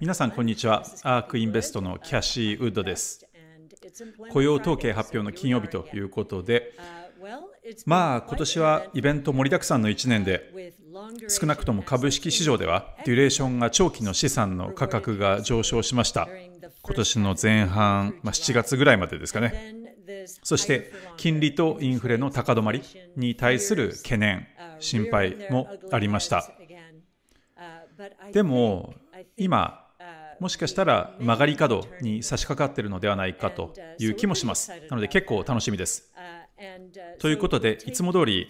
皆さん、こんにちは。アークインベストのキャシー・ウッドです。雇用統計発表の金曜日ということで、まあ、今年はイベント盛りだくさんの1年で、少なくとも株式市場では、デュレーションが長期の資産の価格が上昇しました。今年の前半、まあ、7月ぐらいまでですかね。そして金利とインフレの高止まりに対する懸念、心配もありました。でも今もしかしたら曲がり角に差し掛かっているのではないかという気もしますなので結構楽しみですということでいつも通り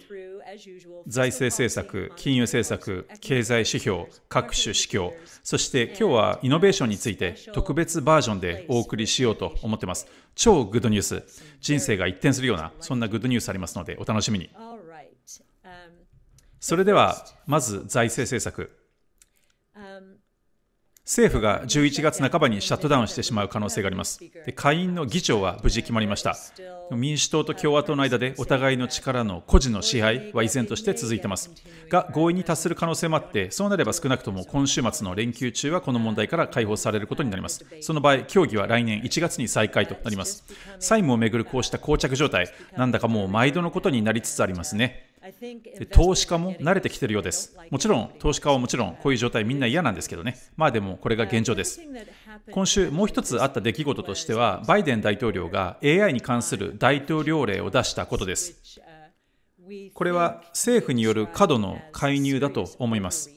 財政政策金融政策経済指標各種指標そして今日はイノベーションについて特別バージョンでお送りしようと思ってます超グッドニュース人生が一転するようなそんなグッドニュースありますのでお楽しみにそれではまず財政政策政府が11月半ばにシャットダウンしてしまう可能性がありますで下院の議長は無事決まりました民主党と共和党の間でお互いの力の個人の支配は依然として続いていますが合意に達する可能性もあってそうなれば少なくとも今週末の連休中はこの問題から解放されることになりますその場合協議は来年1月に再開となります債務をめぐるこうした膠着状態なんだかもう毎度のことになりつつありますね投資家も慣れてきてるようです。もちろん、投資家はもちろん、こういう状態みんな嫌なんですけどね。まあでも、これが現状です。今週、もう一つあった出来事としては、バイデン大統領が AI に関する大統領令を出したことです。これは政府による過度の介入だと思います。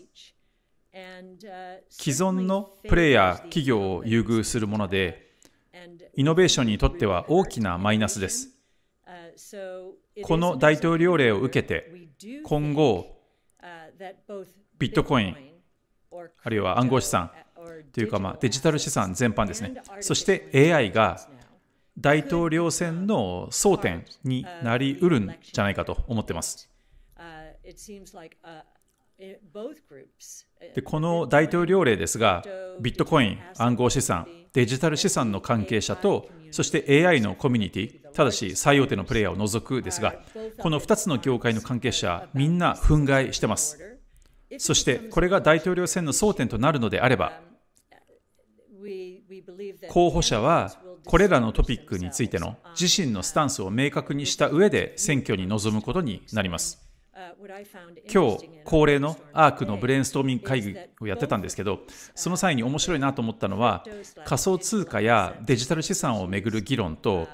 既存のプレイヤー、企業を優遇するもので、イノベーションにとっては大きなマイナスです。この大統領令を受けて、今後、ビットコイン、あるいは暗号資産というか、まあ、デジタル資産全般ですね、そして AI が大統領選の争点になりうるんじゃないかと思ってます。でこの大統領令ですが、ビットコイン、暗号資産、デジタル資産の関係者と、そして AI のコミュニティ、ただし最大手のプレイヤーを除くですが、この2つの業界の関係者、みんな憤慨してます。そして、これが大統領選の争点となるのであれば、候補者はこれらのトピックについての自身のスタンスを明確にした上で選挙に臨むことになります。今日恒例のアークのブレインストーミング会議をやってたんですけどその際に面白いなと思ったのは仮想通貨やデジタル資産をめぐる議論と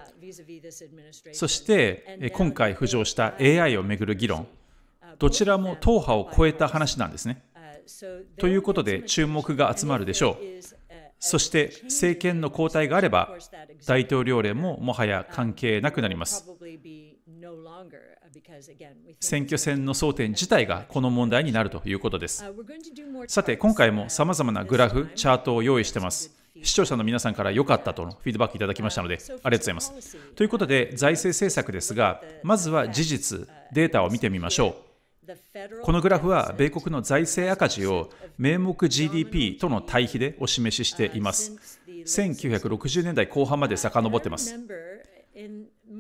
そして今回浮上した AI をめぐる議論どちらも党派を超えた話なんですね。ということで注目が集まるでしょう。そして政権の交代があれば大統領令ももはや関係なくなります。選挙戦の争点自体がこの問題になるということです。さて、今回もさまざまなグラフ、チャートを用意しています。視聴者の皆さんから良かったとのフィードバックいただきましたので、ありがとうございます。ということで、財政政策ですが、まずは事実、データを見てみましょう。このグラフは、米国の財政赤字を名目 GDP との対比でお示ししています。1960年代後半まで遡っています。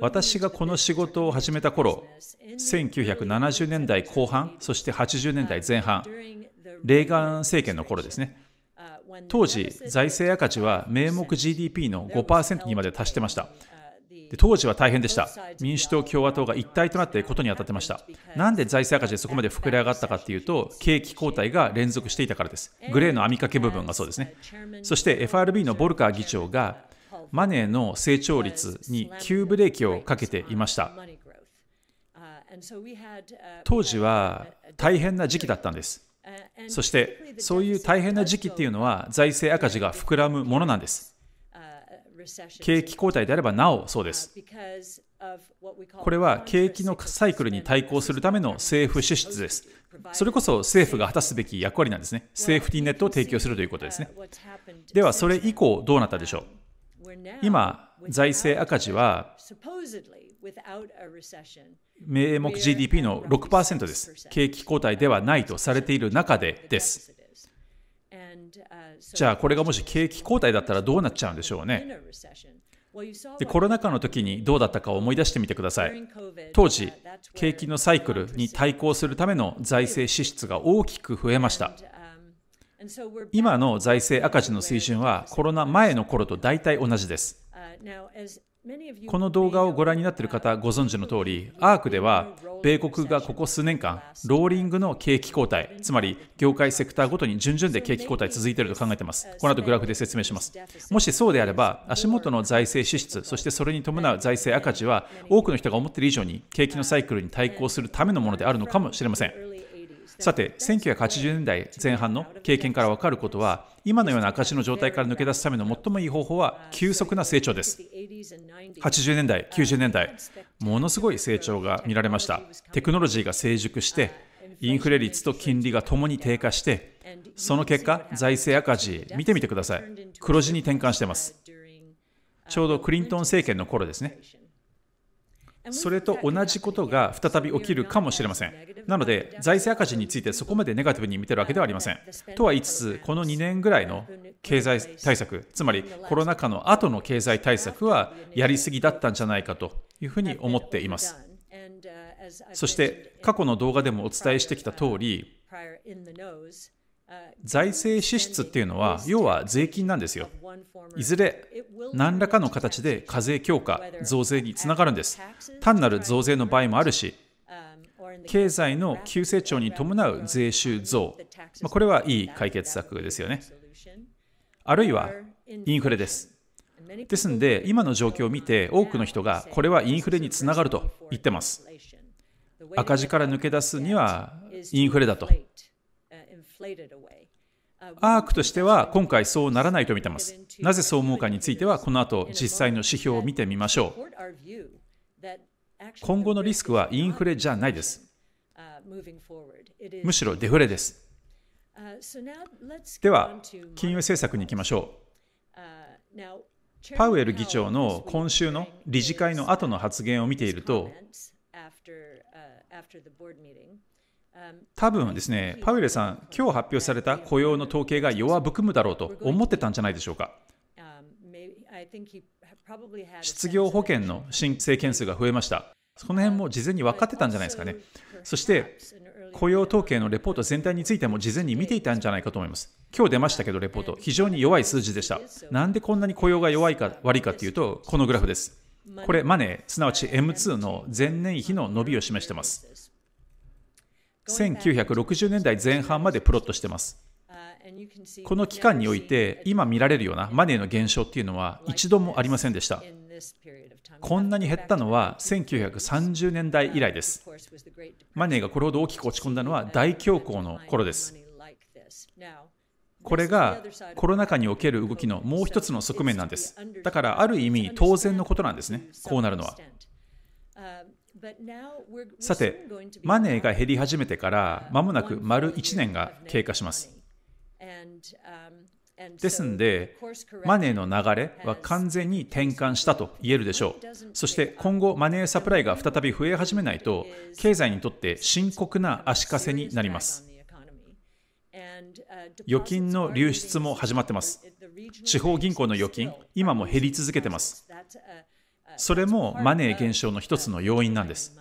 私がこの仕事を始めた頃1970年代後半そして80年代前半レーガン政権の頃ですね当時財政赤字は名目 GDP の5%にまで達してました当時は大変でした民主党共和党が一体となってことに当たってましたなんで財政赤字でそこまで膨れ上がったかっていうと景気後退が連続していたからですグレーの網掛け部分がそうですねそして FRB のボルカー議長がマネーの成長率に急ブレーキをかけていました当時は大変な時期だったんですそしてそういう大変な時期っていうのは財政赤字が膨らむものなんです景気後退であればなおそうですこれは景気のサイクルに対抗するための政府支出です。それこそ政府が果たすべき役割なんですね。セーフティーネットを提供するということですね。では、それ以降どうなったでしょう今、財政赤字は名目 GDP の6%です。景気後退ではないとされている中でです。じゃあ、これがもし景気後退だったらどうなっちゃうんでしょうね。でコロナ禍の時にどうだったかを思い出してみてください。当時、景気のサイクルに対抗するための財政支出が大きく増えました。今の財政赤字の水準はコロナ前の頃と大体同じです。この動画をご覧になっている方ご存知の通り、アークでは米国がここ数年間、ローリングの景気後退、つまり業界セクターごとに順々で景気後退続いていると考えています。この後グラフで説明します。もしそうであれば、足元の財政支出、そしてそれに伴う財政赤字は、多くの人が思っている以上に景気のサイクルに対抗するためのものであるのかもしれません。さて、1980年代前半の経験から分かることは、今のような赤字の状態から抜け出すための最もいい方法は急速な成長です。80年代、90年代、ものすごい成長が見られました。テクノロジーが成熟して、インフレ率と金利がともに低下して、その結果、財政赤字、見てみてください。黒字に転換してます。ちょうどクリントン政権の頃ですね。それと同じことが再び起きるかもしれません。なので、財政赤字についてそこまでネガティブに見てるわけではありません。とは言いつつ、この2年ぐらいの経済対策、つまりコロナ禍の後の経済対策はやりすぎだったんじゃないかというふうに思っています。そして、過去の動画でもお伝えしてきた通り、財政支出っていうのは、要は税金なんですよ。いずれ何らかの形で課税強化、増税につながるんです。単なる増税の場合もあるし、経済の急成長に伴う税収増、まあ、これはいい解決策ですよね。あるいはインフレです。ですので、今の状況を見て、多くの人がこれはインフレにつながると言ってます。赤字から抜け出すにはインフレだと。アークとしては今回そうならないと見てます。なぜそう思うかについてはこの後実際の指標を見てみましょう。今後のリスクはインフレじゃないです。むしろデフレです。では、金融政策に行きましょう。パウエル議長の今週の理事会の後の発言を見ていると、多分ですね、パウエルさん、今日発表された雇用の統計が弱含むだろうと思ってたんじゃないでしょうか。失業保険の申請件数が増えました。その辺も事前に分かってたんじゃないですかね。そして、雇用統計のレポート全体についても事前に見ていたんじゃないかと思います。今日出ましたけど、レポート、非常に弱い数字でした。なんでこんなに雇用が弱いか悪いかというと、このグラフです。これ、マネー、すなわち M2 の前年比の伸びを示しています。1960年代前半までプロットしてます。この期間において今見られるようなマネーの減少っていうのは一度もありませんでした。こんなに減ったのは1930年代以来です。マネーがこれほど大きく落ち込んだのは大恐慌の頃です。これがコロナ禍における動きのもう一つの側面なんです。だからある意味当然のことなんですね。こうなるのは。さて、マネーが減り始めてからまもなく丸1年が経過します。ですんで、マネーの流れは完全に転換したと言えるでしょう。そして今後、マネーサプライが再び増え始めないと、経済にとって深刻な足かせになります。預金の流出も始まってます。地方銀行の預金、今も減り続けてます。それもマネー減少の一つの要因なんです。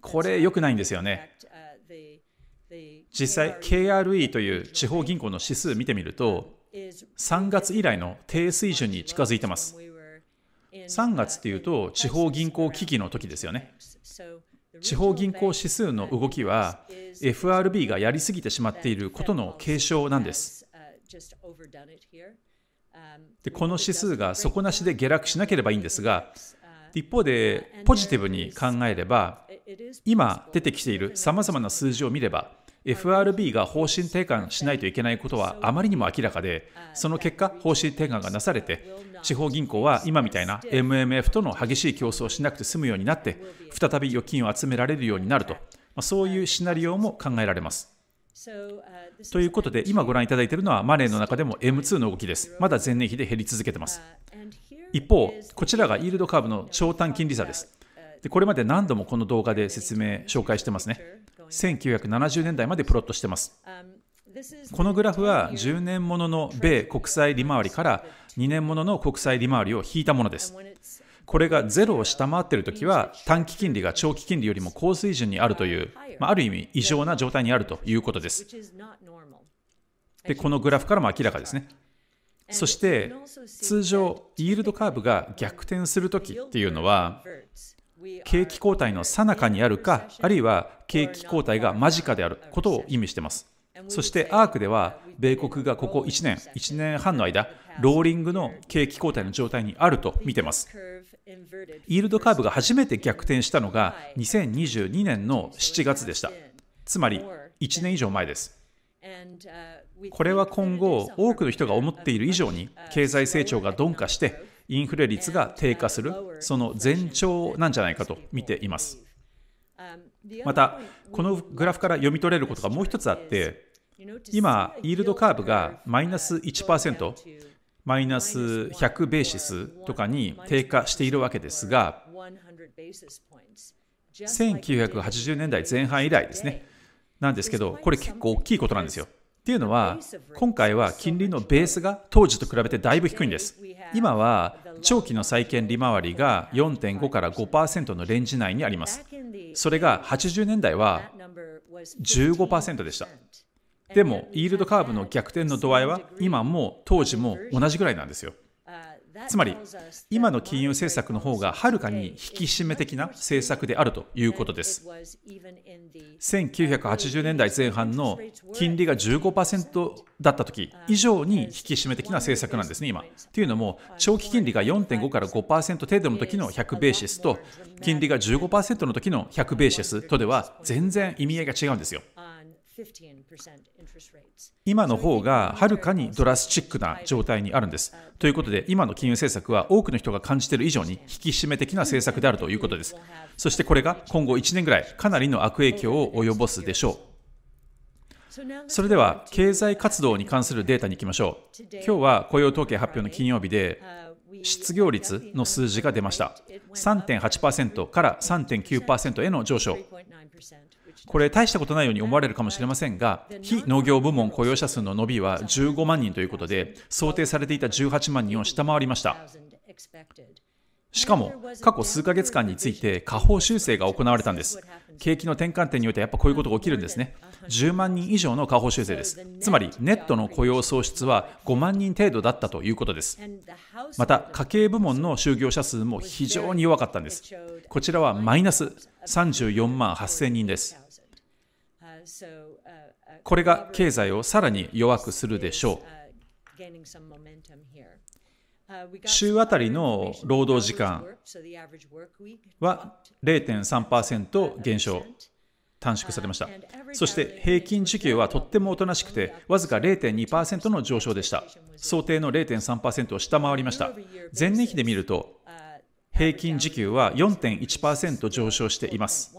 これ良くないんですよね。実際 KRE という地方銀行の指数見てみると3月以来の低水準に近づいてます3月っていうと地方銀行危機の時ですよね地方銀行指数の動きは FRB がやりすぎてしまっていることの継承なんですでこの指数が底なしで下落しなければいいんですが一方でポジティブに考えれば今出てきているさまざまな数字を見れば FRB が方針転換しないといけないことはあまりにも明らかでその結果方針転換がなされて地方銀行は今みたいな MMF との激しい競争をしなくて済むようになって再び預金を集められるようになるとそういうシナリオも考えられます。ということで、今ご覧いただいているのは、マネーの中でも M2 の動きです。まだ前年比で減り続けてます。一方、こちらがイールドカーブの長短金利差です。でこれまで何度もこの動画で説明、紹介してますね。1970年代までプロットしてます。このグラフは10年ものの米国債利回りから2年ものの国債利回りを引いたものです。これがゼロを下回っているときは、短期金利が長期金利よりも高水準にあるという、まあ、ある意味異常な状態にあるということです。で、このグラフからも明らかですね。そして、通常、イールドカーブが逆転するときっていうのは、景気後退の最中にあるか、あるいは景気後退が間近であることを意味しています。そしてアークでは、米国がここ1年、1年半の間、ローリングの景気後退の状態にあると見てます。イールドカーブが初めて逆転したのが2022年の7月でした。つまり1年以上前です。これは今後、多くの人が思っている以上に経済成長が鈍化して、インフレ率が低下する、その前兆なんじゃないかと見ています。また、このグラフから読み取れることがもう一つあって、今、イールドカーブがマイナス1%、マイナス100ベーシスとかに低下しているわけですが、1980年代前半以来ですね。なんですけど、これ結構大きいことなんですよ。っていうのは、今回は金利のベースが当時と比べてだいぶ低いんです。今は長期の債券利回りが4.5から5%のレンジ内にあります。それが80年代は15%でした。でも、イールドカーブの逆転の度合いは今も当時も同じぐらいなんですよ。つまり、今の金融政策の方がはるかに引き締め的な政策であるということです。1980年代前半の金利が15%だった時以上に引き締め的な政策なんですね、今。というのも、長期金利が4.5から5%程度の時の100ベーシスと、金利が15%の時の100ベーシスとでは全然意味合いが違うんですよ。今の方がはるかにドラスチックな状態にあるんです。ということで、今の金融政策は多くの人が感じている以上に引き締め的な政策であるということです。そしてこれが今後1年ぐらいかなりの悪影響を及ぼすでしょう。それでは経済活動に関するデータに行きましょう。今日は雇用統計発表の金曜日で、失業率の数字が出ました。3.8%から3.9%への上昇。これ大したことないように思われるかもしれませんが、非農業部門雇用者数の伸びは15万人ということで、想定されていた18万人を下回りました。しかも、過去数ヶ月間について下方修正が行われたんです。景気の転換点においてやっぱこういうことが起きるんですね。10万人以上の下方修正です。つまり、ネットの雇用創出は5万人程度だったということです。また、家計部門の就業者数も非常に弱かったんです。こちらはマイナス34万8000人です。これが経済をさらに弱くするでしょう。週あたりの労働時間は0.3%減少、短縮されました。そして平均時給はとってもおとなしくて、わずか0.2%の上昇でした。想定の0.3%を下回りました。前年比で見ると、平均時給は4.1%上昇しています。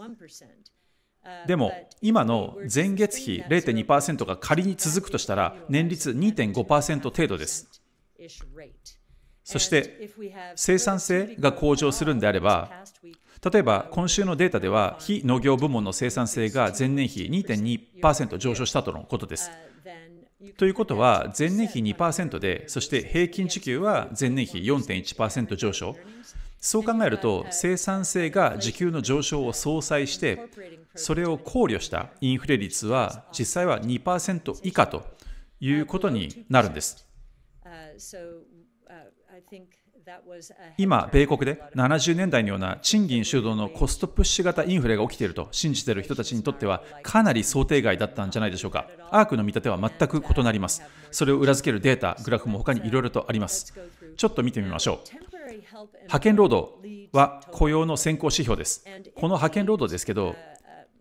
でも今の前月比0.2%が仮に続くとしたら年率2.5%程度です。そして生産性が向上するんであれば例えば今週のデータでは非農業部門の生産性が前年比2.2%上昇したとのことです。ということは前年比2%でそして平均時給は前年比4.1%上昇そう考えると生産性が時給の上昇を相殺してそれを考慮したインフレ率は実際は2%以下ということになるんです。今、米国で70年代のような賃金主導のコストプッシュ型インフレが起きていると信じている人たちにとってはかなり想定外だったんじゃないでしょうか。アークの見立ては全く異なります。それを裏付けるデータ、グラフも他にいろいろとあります。ちょっと見てみましょう。派遣労働は雇用の先行指標です。この派遣労働ですけど、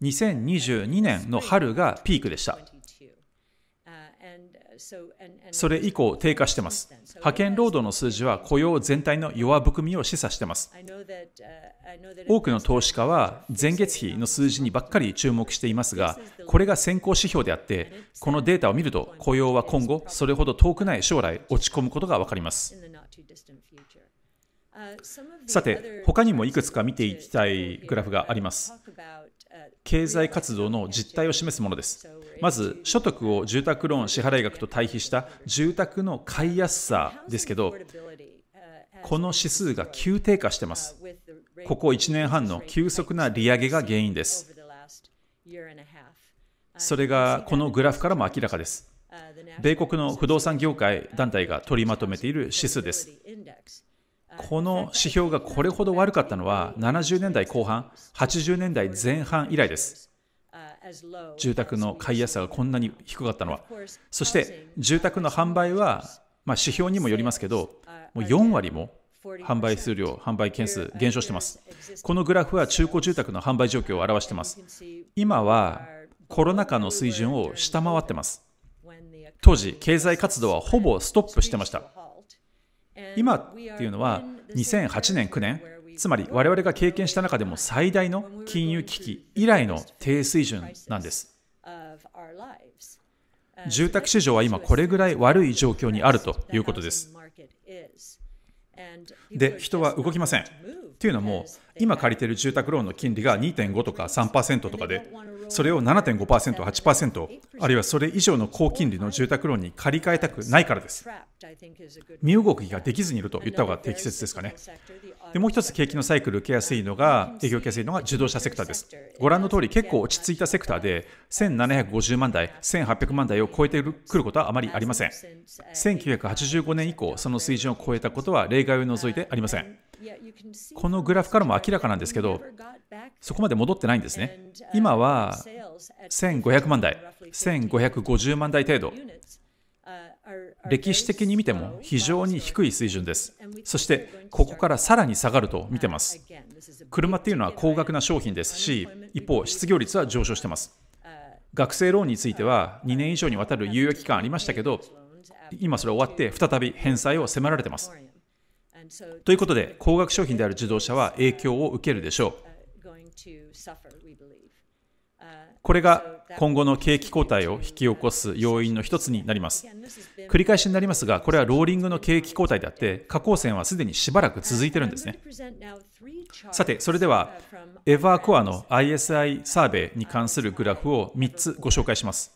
2022年の春がピークでした。それ以降低下してます。派遣労働の数字は雇用全体の弱含みを示唆してます。多くの投資家は前月比の数字にばっかり注目していますが、これが先行指標であって、このデータを見ると雇用は今後、それほど遠くない将来落ち込むことが分かります。さて、他にもいくつか見ていきたいグラフがあります。経済活動の実態を示すものです。まず、所得を住宅ローン支払い額と対比した住宅の買いやすさですけど、この指数が急低下しています。ここ1年半の急速な利上げが原因です。それがこのグラフからも明らかです。米国の不動産業界団体が取りまとめている指数です。この指標がこれほど悪かったのは70年代後半、80年代前半以来です。住宅の買いやすさがこんなに低かったのは。そして住宅の販売は、まあ、指標にもよりますけど、もう4割も販売数量、販売件数減少してます。このグラフは中古住宅の販売状況を表してます。今はコロナ禍の水準を下回ってます。当時、経済活動はほぼストップしてました。今っていうのは2008年9年つまり我々が経験した中でも最大の金融危機以来の低水準なんです住宅市場は今これぐらい悪い状況にあるということですで人は動きませんっていうのも、今借りてる住宅ローンの金利が2.5とか3%とかで、それを7.5%、8%、あるいはそれ以上の高金利の住宅ローンに借り換えたくないからです。身動きができずにいると言った方が適切ですかね。でもう一つ、景気のサイクル受けやすいのが、影響受けやすいのが自動車セクターです。ご覧の通り、結構落ち着いたセクターで、1750万台、1800万台を超えてくることはあまりありません。1985年以降、その水準を超えたことは例外を除いてありません。このグラフからも明らかなんですけど、そこまで戻ってないんですね。今は1500万台、1550万台程度。歴史的に見ても非常に低い水準です。そして、ここからさらに下がると見てます。車っていうのは高額な商品ですし、一方、失業率は上昇してます。学生ローンについては、2年以上にわたる猶予期間ありましたけど、今それ終わって再び返済を迫られてます。ということで、高額商品である自動車は影響を受けるでしょう。これが今後の景気後退を引き起こす要因の一つになります。繰り返しになりますが、これはローリングの景気後退であって、下降線はすでにしばらく続いてるんですね。さて、それでは、エヴァーコアの ISI サーベイに関するグラフを3つご紹介します。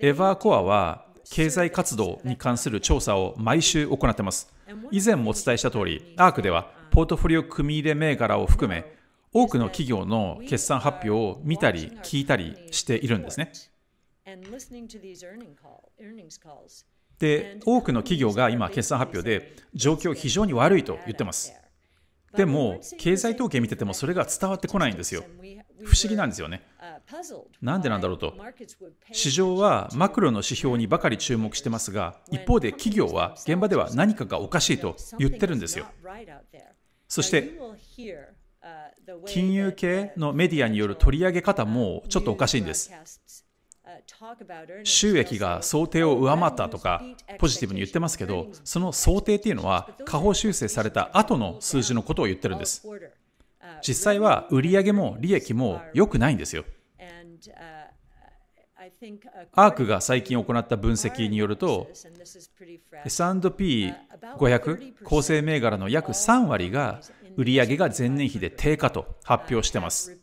エヴァーコアは経済活動に関する調査を毎週行ってます。以前もお伝えした通り、アークではポートフォリオ組入れ銘柄を含め、多くの企業の決算発表を見たり聞いたりしているんですね。で、多くの企業が今、決算発表で、状況非常に悪いと言ってます。でも、経済統計見ててもそれが伝わってこないんですよ。不思議なんですよね。なんでなんだろうと。市場はマクロの指標にばかり注目してますが、一方で企業は現場では何かがおかしいと言ってるんですよ。そして、金融系のメディアによる取り上げ方もちょっとおかしいんです。収益が想定を上回ったとかポジティブに言ってますけどその想定っていうのは下方修正された後の数字のことを言ってるんです実際は売上も利益も良くないんですよ。アークが最近行った分析によると S&P500 構成銘柄の約3割が売上が前年比で低下と発表してます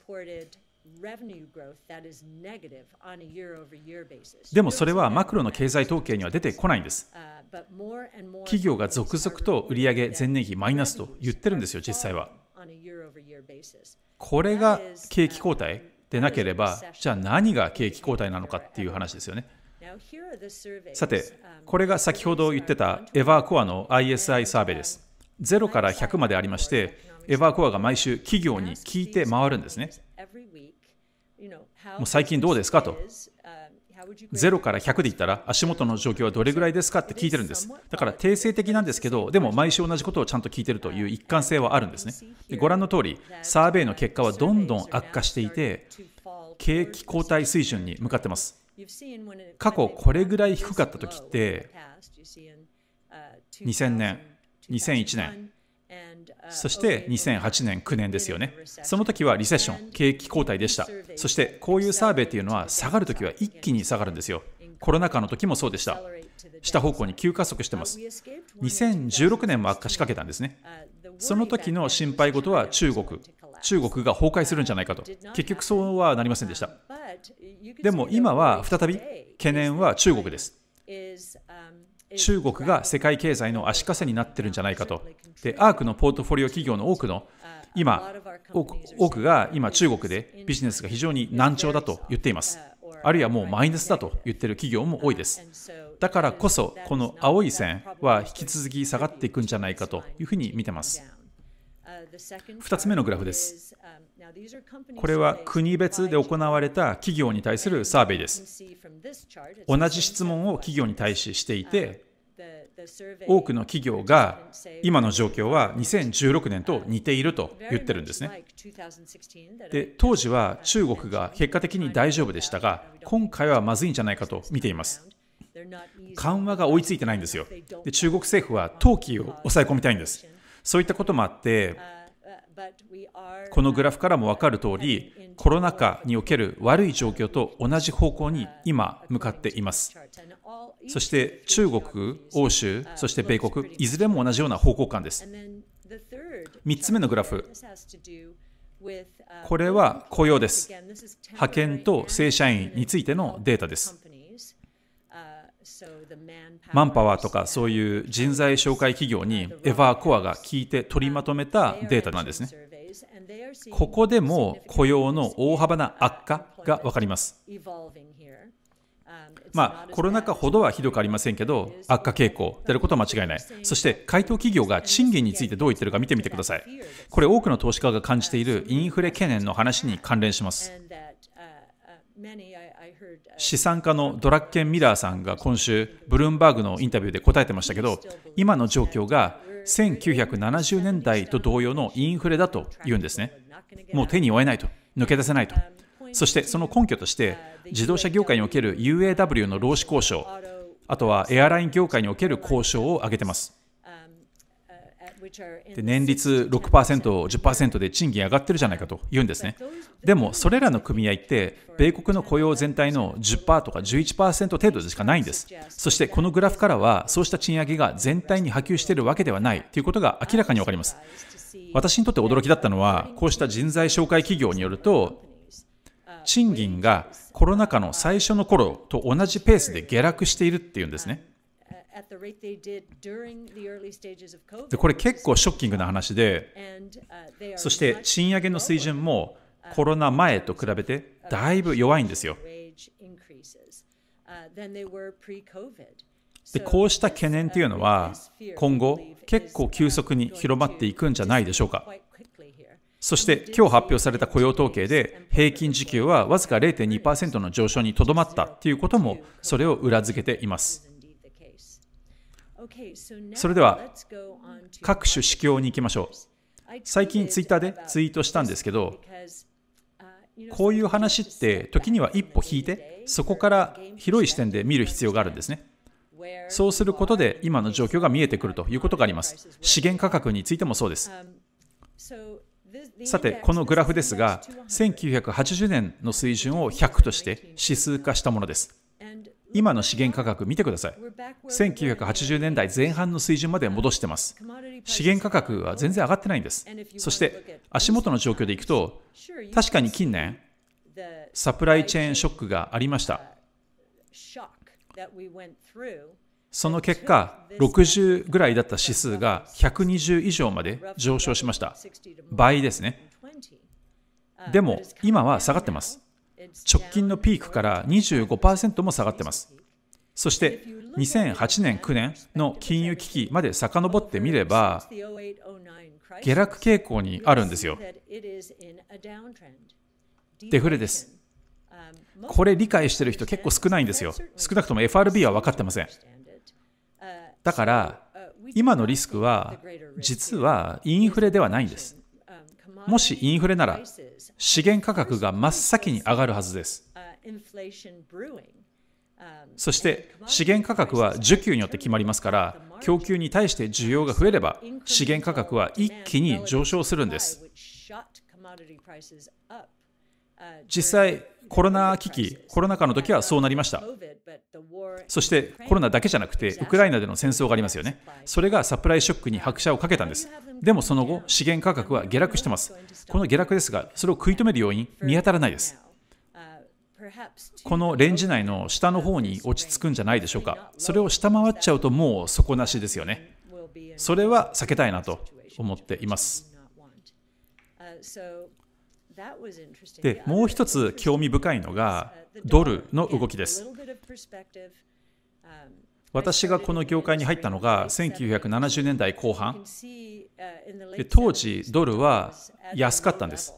でもそれはマクロの経済統計には出てこないんです企業が続々と売上前年比マイナスと言ってるんですよ実際は。これが景気後退でなければ、じゃあ何が景気後退なのかっていう話ですよね。さて、これが先ほど言ってたエヴァーコアの ISI サーベイです。0から100までありまして、エヴァーコアが毎週企業に聞いて回るんですね。もう最近どうですかと。0から100で言ったら足元の状況はどれぐらいですかって聞いてるんですだから定性的なんですけどでも毎週同じことをちゃんと聞いてるという一貫性はあるんですねでご覧の通りサーベイの結果はどんどん悪化していて景気後退水準に向かってます過去これぐらい低かった時って2000年2001年そして2008年、9年ですよね。その時はリセッション、景気後退でした。そしてこういうサーベイというのは下がるときは一気に下がるんですよ。コロナ禍の時もそうでした。下方向に急加速してます。2016年も悪化しかけたんですね。その時の心配事は中国。中国が崩壊するんじゃないかと。結局そうはなりませんでした。でも今は再び懸念は中国です。中国が世界経済の足かせになってるんじゃないかと。で、アークのポートフォリオ企業の多くの今、多くが今中国でビジネスが非常に難聴だと言っています。あるいはもうマイナスだと言ってる企業も多いです。だからこそ、この青い線は引き続き下がっていくんじゃないかというふうに見てます。2つ目のグラフです。これは国別で行われた企業に対するサーベイです。同じ質問を企業に対ししていて、多くの企業が今の状況は2016年と似ていると言ってるんですね。で当時は中国が結果的に大丈夫でしたが今回はまずいんじゃないかと見ています。緩和が追いついてないんですよ。で中国政府は投機を抑え込みたいんです。そういったこともあってこのグラフからも分かるとおりコロナ禍における悪い状況と同じ方向に今向かっていますそして中国、欧州、そして米国、いずれも同じような方向感です。3つ目のグラフ、これは雇用です。派遣と正社員についてのデータです。マンパワーとかそういう人材紹介企業にエバーコアが聞いて取りまとめたデータなんですね。ここでも雇用の大幅な悪化が分かります。まあ、コロナ禍ほどはひどくありませんけど、悪化傾向であることは間違いない。そして、回答企業が賃金についてどう言ってるか見てみてください。これ、多くの投資家が感じているインフレ懸念の話に関連します。資産家のドラッケン・ミラーさんが今週、ブルームバーグのインタビューで答えてましたけど、今の状況が1970年代と同様のインフレだと言うんですね。もう手に負えないと、抜け出せないと。そしてその根拠として自動車業界における UAW の労使交渉あとはエアライン業界における交渉を挙げてますで年率6% 10%で賃金上がってるじゃないかと言うんですねでもそれらの組合って米国の雇用全体の10%とか11%程度でしかないんですそしてこのグラフからはそうした賃上げが全体に波及しているわけではないということが明らかに分かります私にとって驚きだったのはこうした人材紹介企業によると賃金がコロナ禍の最初の頃と同じペースで下落しているっていうんですね。でこれ結構ショッキングな話でそして賃上げの水準もコロナ前と比べてだいぶ弱いんですよ。でこうした懸念というのは今後結構急速に広まっていくんじゃないでしょうか。そして今日発表された雇用統計で平均時給はわずか0.2%の上昇にとどまったということもそれを裏付けています。それでは各種指標に行きましょう。最近ツイッターでツイートしたんですけどこういう話って時には一歩引いてそこから広い視点で見る必要があるんですね。そうすることで今の状況が見えてくるということがあります。資源価格についてもそうです。さて、このグラフですが、1980年の水準を100として指数化したものです。今の資源価格見てください。1980年代前半の水準まで戻してます。資源価格は全然上がってないんです。そして足元の状況でいくと、確かに近年、サプライチェーンショックがありました。その結果、60ぐらいだった指数が120以上まで上昇しました。倍ですね。でも、今は下がってます。直近のピークから25%も下がってます。そして、2008年、9年の金融危機まで遡ってみれば、下落傾向にあるんですよ。デフレです。これ理解してる人結構少ないんですよ。少なくとも FRB は分かってません。だから、今のリスクは、実はインフレではないんです。もしインフレなら、資源価格が真っ先に上がるはずです。そして資源価格は需給によって決まりますから供給に対して需要が増えれば資源価格は一気に上昇するんです実際コロナ危機、コロナ禍の時はそうなりました。そしてコロナだけじゃなくて、ウクライナでの戦争がありますよね。それがサプライショックに拍車をかけたんです。でもその後、資源価格は下落してます。この下落ですが、それを食い止める要因、見当たらないです。このレンジ内の下の方に落ち着くんじゃないでしょうか。それを下回っちゃうともう底なしですよね。それは避けたいなと思っています。でもう一つ興味深いのがドルの動きです。私がこの業界に入ったのが1970年代後半当時ドルは安かったんです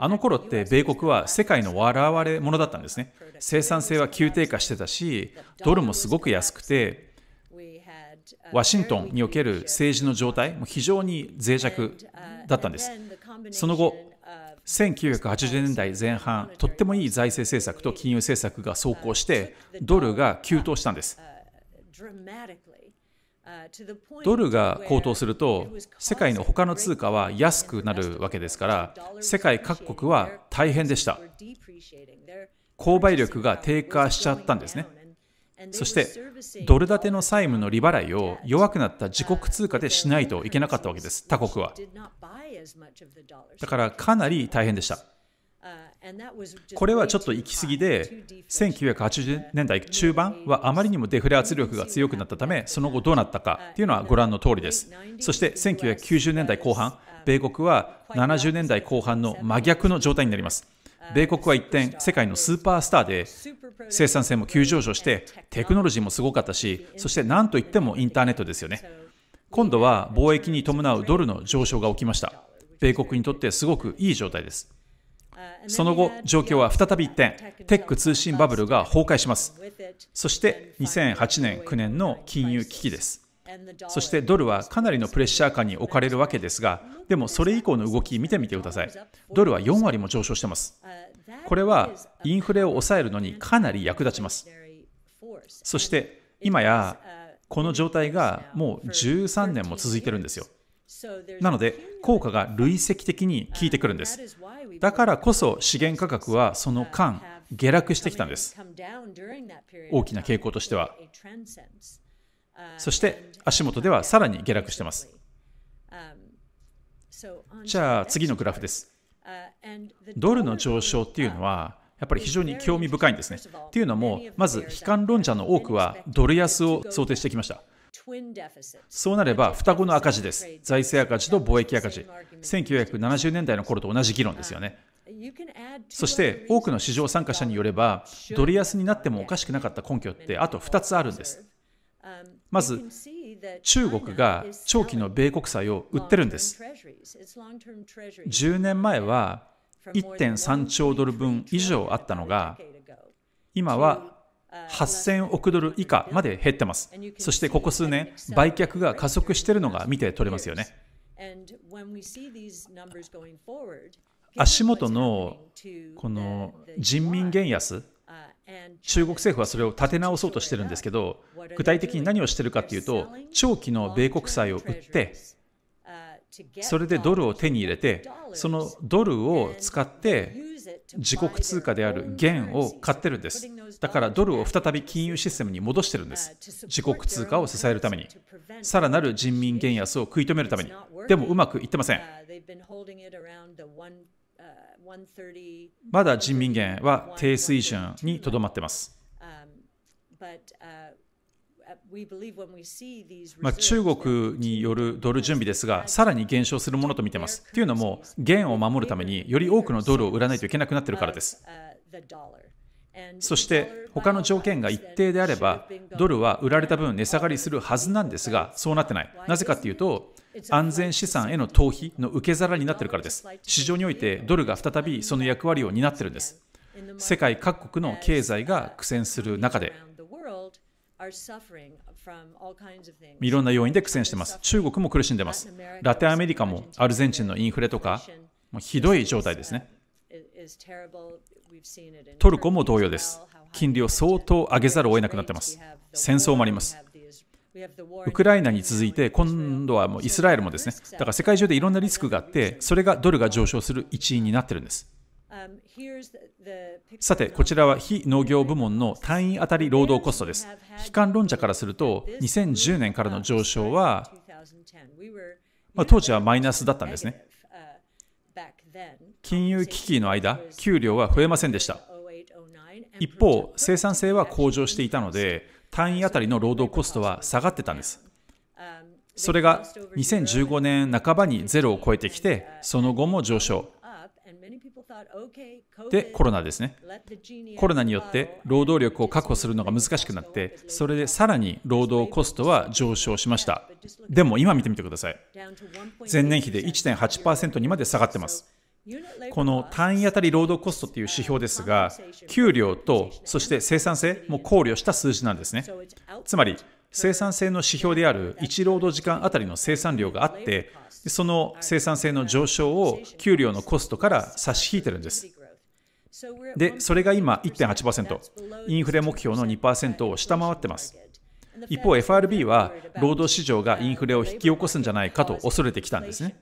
あの頃って米国は世界の笑われ者だったんですね生産性は急低下してたしドルもすごく安くてワシントンにおける政治の状態も非常に脆弱だったんですその後1980年代前半、とってもいい財政政策と金融政策が走行して、ドルが急騰したんです。ドルが高騰すると、世界の他の通貨は安くなるわけですから、世界各国は大変でした。購買力が低下しちゃったんですね。そして、ドル建ての債務の利払いを弱くなった自国通貨でしないといけなかったわけです、他国は。だからかなり大変でした。これはちょっと行き過ぎで、1980年代中盤はあまりにもデフレ圧力が強くなったため、その後どうなったかというのはご覧の通りです。そして1990年代後半、米国は70年代後半の真逆の状態になります。米国は一転、世界のスーパースターで、生産性も急上昇して、テクノロジーもすごかったし、そしてなんといってもインターネットですよね。今度は貿易に伴うドルの上昇が起きました。米国にとってすごくいい状態です。その後、状況は再び一転、テック通信バブルが崩壊します。そして2008年、9年の金融危機です。そしてドルはかなりのプレッシャー下に置かれるわけですが、でもそれ以降の動き見てみてください。ドルは4割も上昇してます。これはインフレを抑えるのにかなり役立ちます。そして今やこの状態がもう13年も続いてるんですよ。なので効果が累積的に効いてくるんですだからこそ資源価格はその間下落してきたんです大きな傾向としてはそして足元ではさらに下落してますじゃあ次のグラフですドルの上昇っていうのはやっぱり非常に興味深いんですね。というのも、まず悲観論者の多くはドル安を想定してきました。そうなれば双子の赤字です。財政赤字と貿易赤字。1970年代の頃と同じ議論ですよね。そして多くの市場参加者によれば、ドル安になってもおかしくなかった根拠ってあと2つあるんです。まず、中国が長期の米国債を売ってるんです。10年前は1.3兆ドル分以上あったのが、今は8000億ドル以下まで減ってます。そしてここ数年、売却が加速しているのが見て取れますよね。足元のこの人民元安、中国政府はそれを立て直そうとしてるんですけど、具体的に何をしてるかというと、長期の米国債を売って、それでドルを手に入れて、そのドルを使って自国通貨である元を買ってるんです。だからドルを再び金融システムに戻してるんです。自国通貨を支えるために。さらなる人民元安を食い止めるために。でもうまくいってません。まだ人民元は低水準にとどまってます。まあ、中国によるドル準備ですが、さらに減少するものと見ています。というのも、元を守るためにより多くのドルを売らないといけなくなっているからです。そして他の条件が一定であればドルは売られた分値下がりするはずなんですがそうなってないなぜかっていうと安全資産への逃避の受け皿になってるからです市場においてドルが再びその役割を担ってるんです世界各国の経済が苦戦する中でいろんな要因で苦戦してます。中国も苦しんでます。ラテンアメリカもアルゼンチンのインフレとか、もうひどい状態ですね。トルコも同様です。金利を相当上げざるを得なくなってます。戦争もあります。ウクライナに続いて、今度はもうイスラエルもですね、だから世界中でいろんなリスクがあって、それがドルが上昇する一因になってるんです。さて、こちらは非農業部門の単位当たり労働コストです。悲観論者からすると、2010年からの上昇は、まあ、当時はマイナスだったんですね。金融危機の間、給料は増えませんでした。一方、生産性は向上していたので、単位当たりの労働コストは下がってたんです。それが2015年半ばにゼロを超えてきて、その後も上昇。で、コロナですね。コロナによって労働力を確保するのが難しくなって、それでさらに労働コストは上昇しました。でも今見てみてください。前年比で1.8%にまで下がってます。この単位当たり労働コストという指標ですが、給料とそして生産性も考慮した数字なんですね。つまり、生産性の指標である1労働時間あたりの生産量があって、その生産性の上昇を給料のコストから差し引いてるんです。で、それが今1.8%、インフレ目標の2%を下回ってます。一方、FRB は労働市場がインフレを引き起こすんじゃないかと恐れてきたんですね。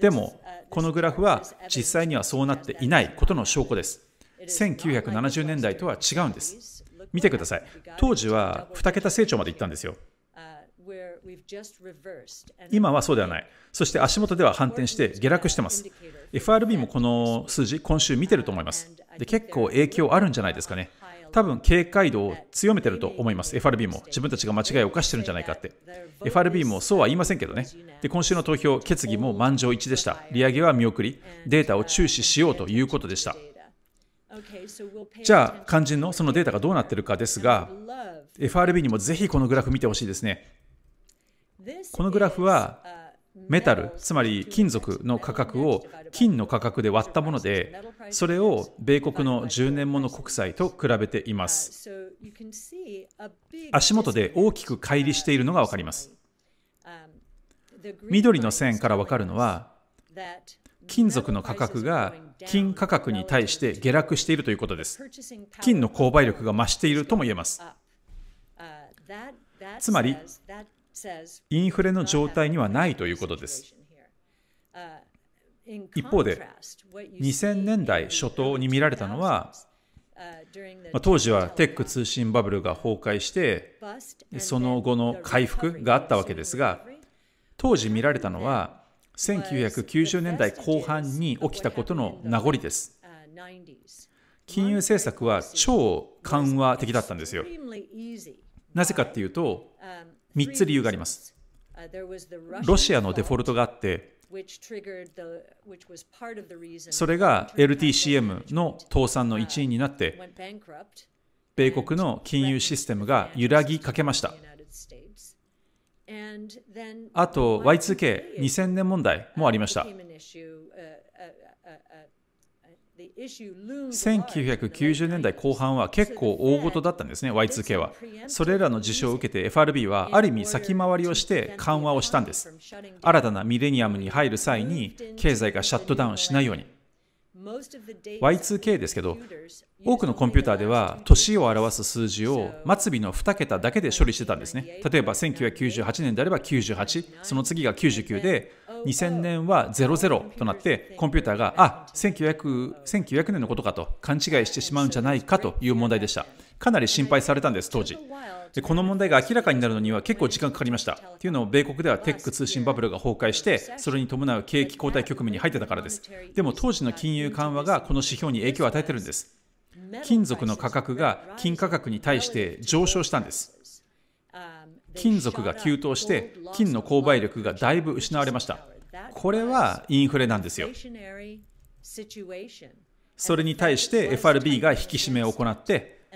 でも、このグラフは実際にはそうなっていないことの証拠です。1970年代とは違うんです。見てください。当時は2桁成長までいったんですよ。今はそうではない。そして足元では反転して下落してます。FRB もこの数字、今週見てると思います。で結構影響あるんじゃないですかね。多分警戒度を強めてると思います。FRB も自分たちが間違いを犯してるんじゃないかって。FRB もそうは言いませんけどね。で、今週の投票、決議も満場一致でした。利上げは見送り、データを注視しようということでした。じゃあ、肝心のそのデータがどうなってるかですが、FRB にもぜひこのグラフ見てほしいですね。このグラフはメタルつまり金属の価格を金の価格で割ったものでそれを米国の10年もの国債と比べています足元で大きく乖離しているのが分かります緑の線から分かるのは金属の価格が金価格に対して下落しているということです金の購買力が増しているとも言えますつまりインフレの状態にはないということです。一方で、2000年代初頭に見られたのは、ま当時はテック通信バブルが崩壊してその後の回復があったわけですが当時見られたのは1990年代後半に起きたことの名残です金融政策は超緩和的だったんですよなぜかっていうと3つ理由があります。ロシアのデフォルトがあって、それが LTCM の倒産の一因になって、米国の金融システムが揺らぎかけました。あと Y2K2000 年問題もありました。1990年代後半は結構大事だったんですね、Y2K は。それらの事象を受けて FRB はある意味先回りをして緩和をしたんです。新たなミレニアムに入る際に経済がシャットダウンしないように。Y2K ですけど、多くのコンピューターでは年を表す数字を末尾の2桁だけで処理してたんですね。例えば1998年であれば98、その次が99で、2000年は00となってコンピューターがあ 1900, 1900年のことかと勘違いしてしまうんじゃないかという問題でしたかなり心配されたんです当時でこの問題が明らかになるのには結構時間かかりましたというのも米国ではテック通信バブルが崩壊してそれに伴う景気後退局面に入ってたからですでも当時の金融緩和がこの指標に影響を与えてるんです金属の価格が金価格に対して上昇したんです金属が急騰して金の購買力がだいぶ失われましたこれはインフレなんですよ。それに対して FRB が引き締めを行って、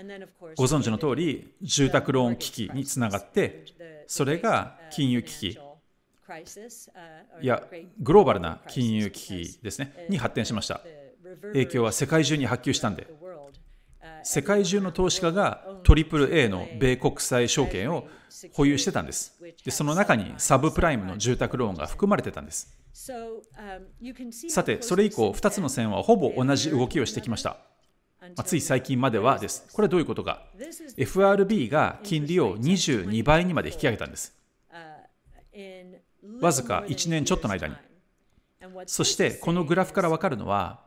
ご存知の通り、住宅ローン危機につながって、それが金融危機、いや、グローバルな金融危機ですね、に発展しました。影響は世界中に波及したんで、世界中の投資家が AAA の米国債証券を保有してたんです。で、その中にサブプライムの住宅ローンが含まれてたんです。さて、それ以降、2つの線はほぼ同じ動きをしてきました。まつい最近まではです。これはどういうことか ?FRB が金利を22倍にまで引き上げたんです。わずか1年ちょっとの間に。そして、このグラフからわかるのは、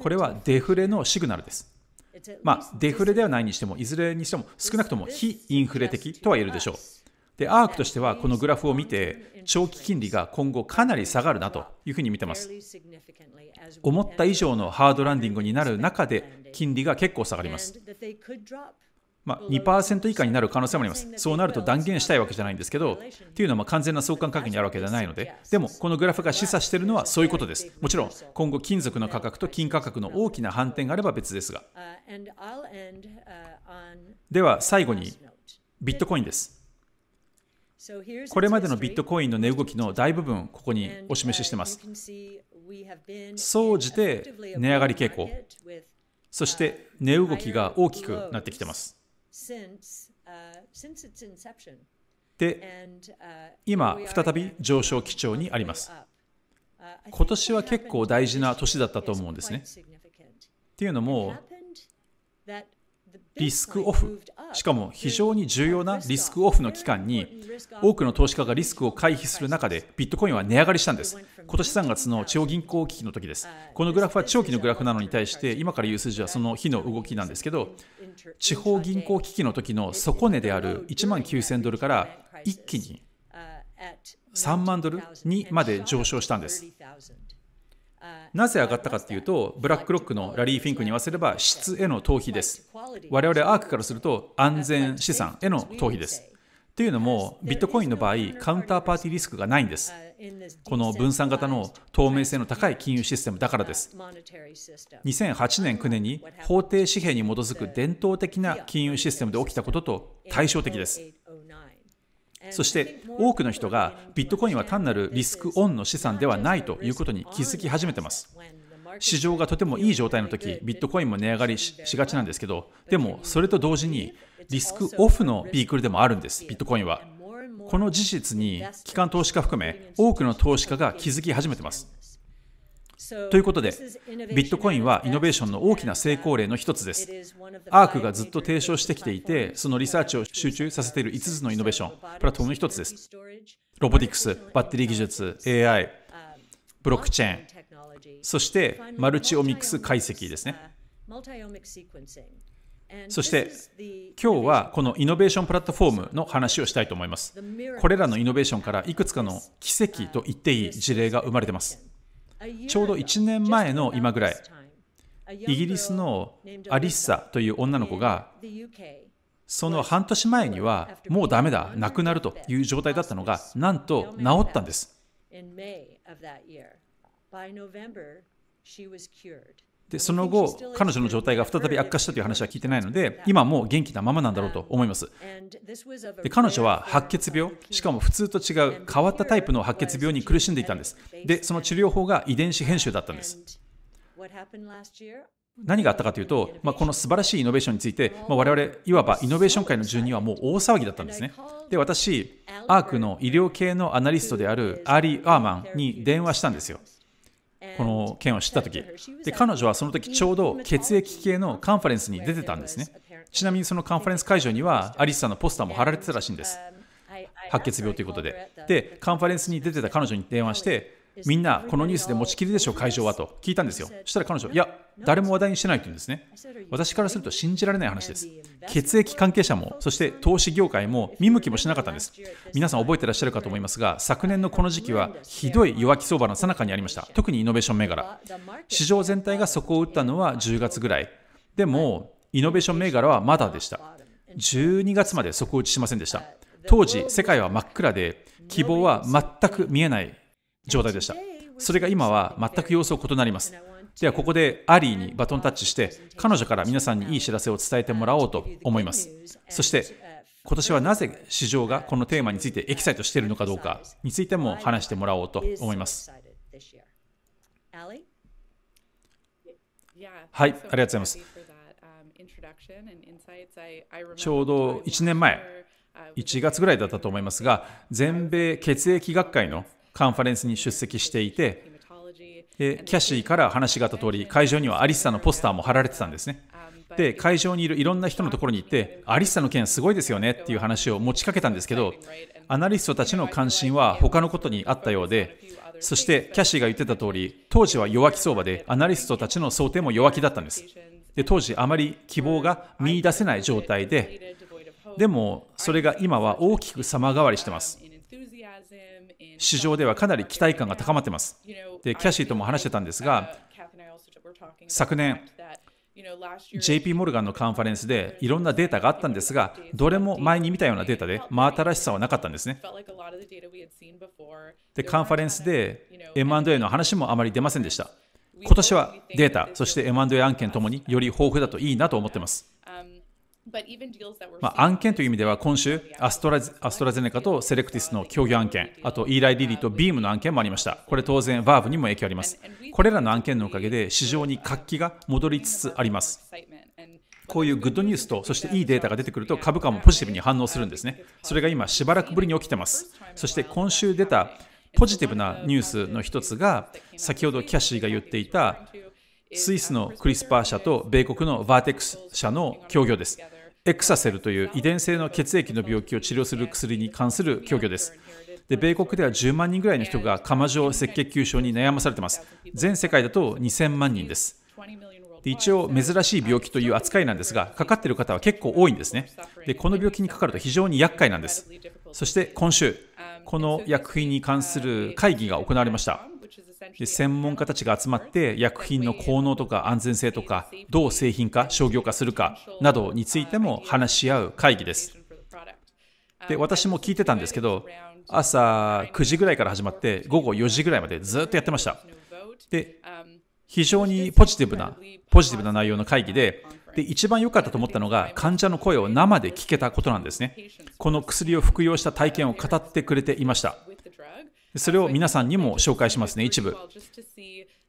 これはデフレのシグナルです。まあ、デフレではないにしても、いずれにしても少なくとも非インフレ的とは言えるでしょう。で、アークとしてはこのグラフを見て、長期金利が今後かなり下がるなというふうに見てます。思った以上のハードランディングになる中で、金利が結構下がります。まあ、2%以下になる可能性もあります。そうなると断言したいわけじゃないんですけど、というのはま完全な相関関係にあるわけではないので、でもこのグラフが示唆しているのはそういうことです。もちろん、今後金属の価格と金価格の大きな反転があれば別ですが。では最後に、ビットコインです。これまでのビットコインの値動きの大部分、ここにお示ししています。総じて値上がり傾向、そして値動きが大きくなってきています。で、今、再び上昇基調にあります。今年は結構大事な年だったと思うんですね。っていうのも、リスクオフ、しかも非常に重要なリスクオフの期間に、多くの投資家がリスクを回避する中で、ビットコインは値上がりしたんです。今年3月の地方銀行危機の時です。このグラフは長期のグラフなのに対して、今から言う数字はその日の動きなんですけど、地方銀行危機の時の底値である1万9000ドルから一気に3万ドルにまで上昇したんです。なぜ上がったかっていうと、ブラックロックのラリー・フィンクに言わせれば質への逃避です。我々アークからすると安全資産への逃避です。というのも、ビットコインの場合、カウンターパーティーリスクがないんです。この分散型の透明性の高い金融システムだからです。2008年、9年に法定紙幣に基づく伝統的な金融システムで起きたことと対照的です。そして多くの人がビットコインは単なるリスクオンの資産ではないということに気づき始めてます。市場がとてもいい状態の時ビットコインも値上がりしがちなんですけどでもそれと同時にリスクオフのビークルでもあるんですビットコインはこの事実に機関投資家含め多くの投資家が気づき始めてますということで、ビットコインはイノベーションの大きな成功例の一つです。アークがずっと提唱してきていて、そのリサーチを集中させている5つのイノベーション、プラットフォームの一つです。ロボティクス、バッテリー技術、AI、ブロックチェーン、そしてマルチオミクス解析ですね。そして今日はこのイノベーションプラットフォームの話をしたいと思います。これらのイノベーションからいくつかの奇跡と言っていい事例が生まれてます。ちょうど1年前の今ぐらい、イギリスのアリッサという女の子が、その半年前にはもうダメだ、亡くなるという状態だったのが、なんと治ったんです。でその後、彼女の状態が再び悪化したという話は聞いてないので、今も元気なままなんだろうと思います。で彼女は白血病、しかも普通と違う変わったタイプの白血病に苦しんでいたんです。で、その治療法が遺伝子編集だったんです。何があったかというと、まあ、この素晴らしいイノベーションについて、まあ、我々いわばイノベーション界の住人はもう大騒ぎだったんですねで私アークの医療系のアナリストであるアーリー・アーマンに電話したんですよこの件を知った時で彼女はその時ちょうど血液系のカンファレンスに出てたんですねちなみにそのカンファレンス会場にはアリスさんのポスターも貼られてたらしいんです白血病ということででカンファレンスに出てた彼女に電話してみんなこのニュースで持ちきりでしょう、会場はと聞いたんですよ。そしたら彼女、いや、誰も話題にしてないと言うんですね。私からすると信じられない話です。血液関係者も、そして投資業界も見向きもしなかったんです。皆さん覚えてらっしゃるかと思いますが、昨年のこの時期はひどい弱気相場の最中にありました。特にイノベーション銘柄。市場全体が底を打ったのは10月ぐらい。でも、イノベーション銘柄はまだでした。12月まで底打ちしませんでした。当時、世界は真っ暗で、希望は全く見えない状態でした。それが今は全く様を異なります。ではここでアリーにバトンタッチして彼女から皆さんにいい知らせを伝えてもらおうと思いますそして今年はなぜ市場がこのテーマについてエキサイトしているのかどうかについても話してもらおうと思いますはいありがとうございますちょうど1年前1月ぐらいだったと思いますが全米血液学会のカンファレンスに出席していて、でキャシーから話があった通り、会場にはアリッサのポスターも貼られてたんですね。で、会場にいるいろんな人のところに行って、アリッサの件すごいですよねっていう話を持ちかけたんですけど、アナリストたちの関心は他のことにあったようで、そしてキャシーが言ってた通り、当時は弱気相場で、アナリストたちの想定も弱気だったんです。で、当時あまり希望が見いだせない状態で、でもそれが今は大きく様変わりしてます。市場ではかなり期待感が高まってます。で、キャシーとも話してたんですが、昨年、JP モルガンのカンファレンスでいろんなデータがあったんですが、どれも前に見たようなデータで、真新しさはなかったんですね。で、カンファレンスで M&A の話もあまり出ませんでした。今年はデータ、そして M&A 案件ともにより豊富だといいなと思ってます。まあ、案件という意味では今週アストラアストラゼネカとセレクティスの協業案件あとイーライ・リリーとビームの案件もありましたこれ当然バーブにも影響ありますこれらの案件のおかげで市場に活気が戻りつつありますこういうグッドニュースと、そしていいデータが出てくると株価もポジティブに反応するんですね。それが今、しばらくぶりに起きてます。そして今週出たポジティブなニュースの一つが、先ほどキャシーが言っていた、スイスのクリスパー社と米国のバーテックス社の協業です。エクサセルという遺伝性の血液の病気を治療する薬に関する供与です。で米国では10万人ぐらいの人が釜状赤血球症に悩まされています。全世界だと2000万人です。で一応、珍しい病気という扱いなんですが、かかっている方は結構多いんですねで。この病気にかかると非常に厄介なんです。そして今週、この薬品に関する会議が行われました。で専門家たちが集まって薬品の効能とか安全性とかどう製品化商業化するかなどについても話し合う会議ですで私も聞いてたんですけど朝9時ぐらいから始まって午後4時ぐらいまでずっとやってましたで非常にポジティブなポジティブな内容の会議でで一番良かったと思ったのが患者の声を生で聞けたことなんですねこの薬を服用した体験を語ってくれていましたそれを皆さんにも紹介しますね、一部。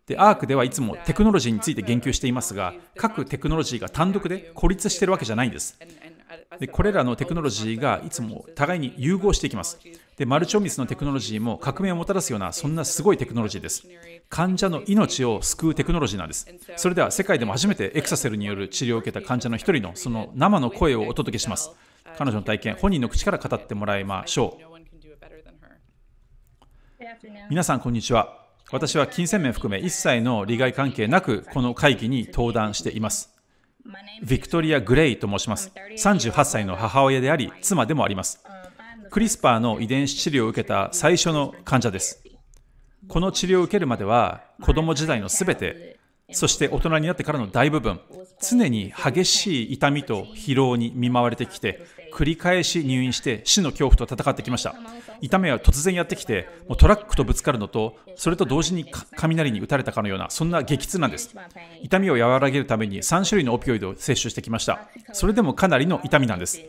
で、アークではいつもテクノロジーについて言及していますが、各テクノロジーが単独で孤立しているわけじゃないんです。で、これらのテクノロジーがいつも互いに融合していきます。で、マルチオミスのテクノロジーも革命をもたらすような、そんなすごいテクノロジーです。患者の命を救うテクノロジーなんです。それでは世界でも初めてエクサセルによる治療を受けた患者の一人のその生の声をお届けします。彼女の体験、本人の口から語ってもらいましょう。皆さん、こんにちは。私は金銭面含め一切の利害関係なく、この会議に登壇しています。ヴィクトリア・グレイと申します。38歳の母親であり、妻でもあります。クリスパーの遺伝子治療を受けた最初の患者です。この治療を受けるまでは、子供時代のすべて、そして大人になってからの大部分、常に激しい痛みと疲労に見舞われてきて、繰り返し入院して死の恐怖と戦ってきました痛みは突然やってきてもうトラックとぶつかるのとそれと同時に雷に打たれたかのようなそんな激痛なんです痛みを和らげるために3種類のオピオイドを摂取してきましたそれでもかなりの痛みなんです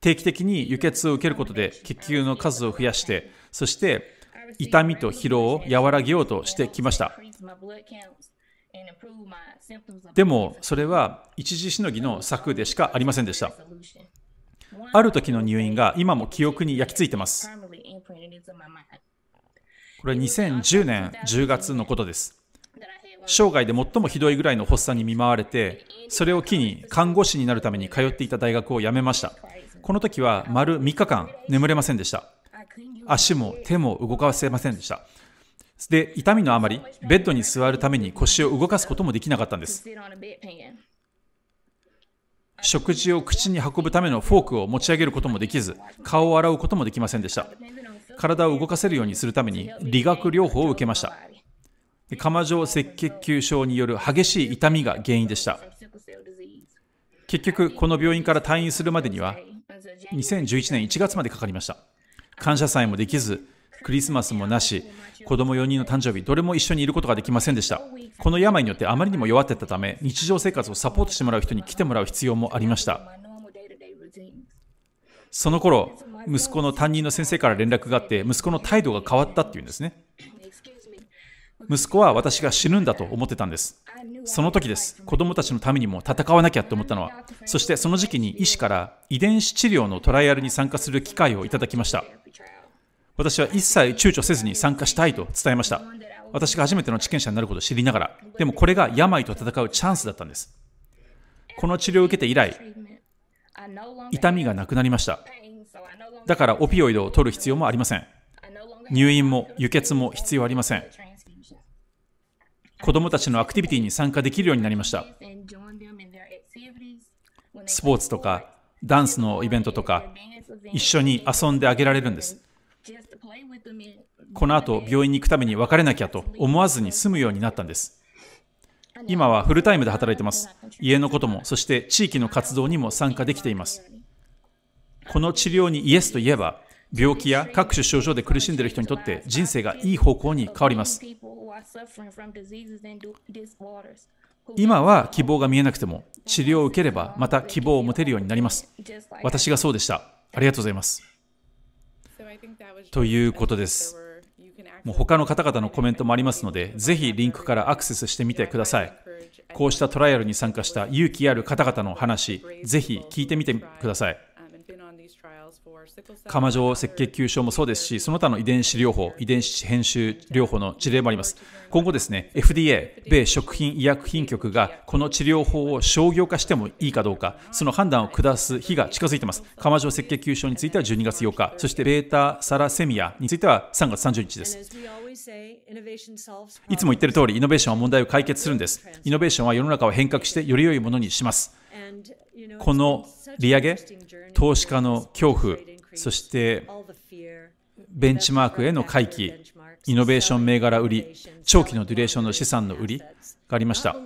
定期的に輸血を受けることで血球の数を増やしてそして痛みと疲労を和らげようとしてきましたでもそれは一時しのぎの策でしかありませんでしたある時の入院が今も記憶に焼き付いてます。これ2010年10月のことです。生涯で最もひどいぐらいの発作に見舞われて、それを機に看護師になるために通っていた大学を辞めました。この時は丸3日間眠れませんでした。足も手も動かせませんでした。で、痛みのあまり、ベッドに座るために腰を動かすこともできなかったんです。食事を口に運ぶためのフォークを持ち上げることもできず顔を洗うこともできませんでした体を動かせるようにするために理学療法を受けました釜状赤血球症による激しい痛みが原因でした結局この病院から退院するまでには2011年1月までかかりました感謝祭もできずクリスマスもなし、子供4人の誕生日、どれも一緒にいることができませんでした。この病によってあまりにも弱ってたため、日常生活をサポートしてもらう人に来てもらう必要もありました。その頃、息子の担任の先生から連絡があって、息子の態度が変わったっていうんですね。息子は私が死ぬんだと思ってたんです。その時です。子供たちのためにも戦わなきゃと思ったのは。そしてその時期に医師から遺伝子治療のトライアルに参加する機会をいただきました。私は一切躊躇せずに参加したいと伝えました。私が初めての治験者になることを知りながら、でもこれが病と戦うチャンスだったんです。この治療を受けて以来、痛みがなくなりました。だからオピオイドを取る必要もありません。入院も輸血も必要ありません。子供たちのアクティビティに参加できるようになりました。スポーツとか、ダンスのイベントとか、一緒に遊んであげられるんです。この後病院に行くために別れなきゃと思わずに済むようになったんです。今はフルタイムで働いてます。家のことも、そして地域の活動にも参加できています。この治療にイエスといえば、病気や各種症状で苦しんでいる人にとって人生がいい方向に変わります。今は希望が見えなくても、治療を受ければまた希望を持てるようになります。私がそうでした。ありがとうございます。ということです。もう他の方々のコメントもありますので、ぜひリンクからアクセスしてみてください。こうしたトライアルに参加した勇気ある方々の話、ぜひ聞いてみてください。釜状赤血球症もそうですし、その他の遺伝子療法、遺伝子編集療法の事例もあります。今後ですね、FDA、米食品医薬品局がこの治療法を商業化してもいいかどうか、その判断を下す日が近づいています。釜状赤血球症については12月8日、そしてベータサラセミアについては3月30日です。いつも言ってる通り、イノベーションは問題を解決するんです。イノベーションは世の中を変革してより良いものにします。この利上げ、投資家の恐怖、そしてベンチマークへの回帰、イノベーション銘柄売り、長期のデュレーションの資産の売りがありました。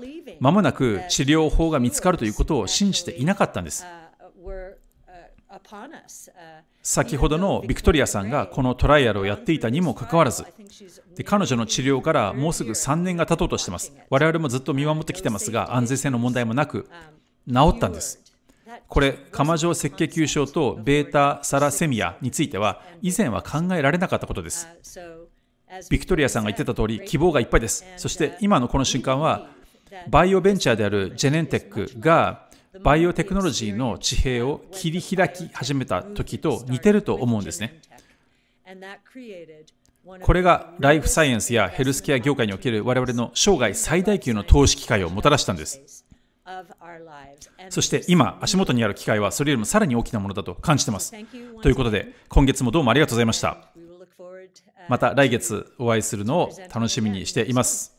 まもなく治療法が見つかるということを信じていなかったんです。先ほどのビクトリアさんがこのトライアルをやっていたにもかかわらずで彼女の治療からもうすぐ3年が経とうとしてます我々もずっと見守ってきてますが安全性の問題もなく治ったんですこれ、釜状赤血球症とベータサラセミアについては、以前は考えられなかったことです。ビクトリアさんが言ってた通り、希望がいっぱいです。そして今のこの瞬間は、バイオベンチャーであるジェネンテックが、バイオテクノロジーの地平を切り開き始めた時と似てると思うんですね。これがライフサイエンスやヘルスケア業界における我々の生涯最大級の投資機会をもたらしたんです。そして今、足元にある機会はそれよりもさらに大きなものだと感じています。ということで、今月もどうもありがとうございました。また来月お会いするのを楽しみにしています。